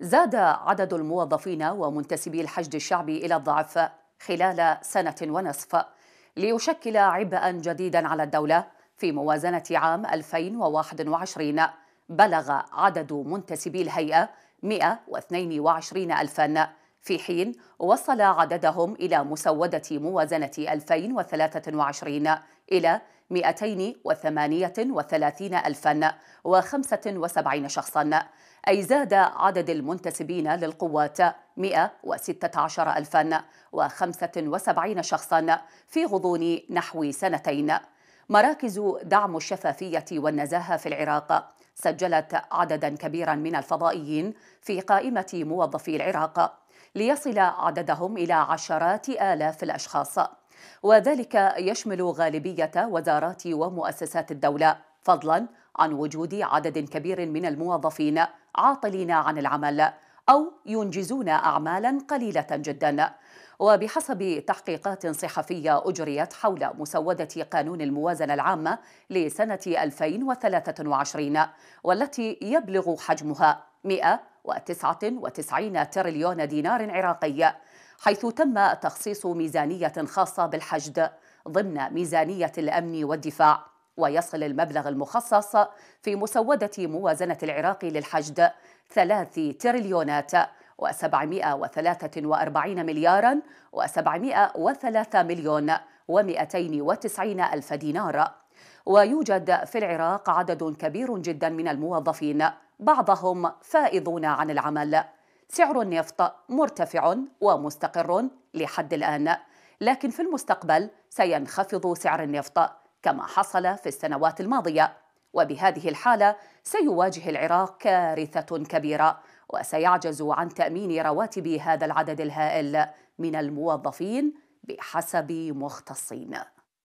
زاد عدد الموظفين ومنتسبي الحشد الشعبي إلى الضعف خلال سنة ونصف ليشكل عبئا جديدا على الدولة في موازنة عام 2021 بلغ عدد منتسبي الهيئة 122 ألفاً في حين وصل عددهم إلى مسودة موازنة 2023 إلى 238075 شخصا أي زاد عدد المنتسبين للقوات 116075 شخصا في غضون نحو سنتين مراكز دعم الشفافية والنزاهة في العراق سجلت عددا كبيرا من الفضائيين في قائمة موظفي العراق ليصل عددهم إلى عشرات آلاف الأشخاص وذلك يشمل غالبية وزارات ومؤسسات الدولة فضلا عن وجود عدد كبير من الموظفين عاطلين عن العمل أو ينجزون أعمالا قليلة جدا وبحسب تحقيقات صحفية أجريت حول مسودة قانون الموازنة العامة لسنة 2023 والتي يبلغ حجمها 199 تريليون دينار عراقي حيث تم تخصيص ميزانية خاصة بالحشد ضمن ميزانية الأمن والدفاع ويصل المبلغ المخصص في مسودة موازنة العراق للحشد ثلاث تريليونات و743 مليارا و703 مليون و290 ألف دينار ويوجد في العراق عدد كبير جدا من الموظفين بعضهم فائضون عن العمل سعر النفط مرتفع ومستقر لحد الآن لكن في المستقبل سينخفض سعر النفط كما حصل في السنوات الماضية وبهذه الحالة سيواجه العراق كارثة كبيرة وسيعجز عن تأمين رواتب هذا العدد الهائل من الموظفين بحسب مختصين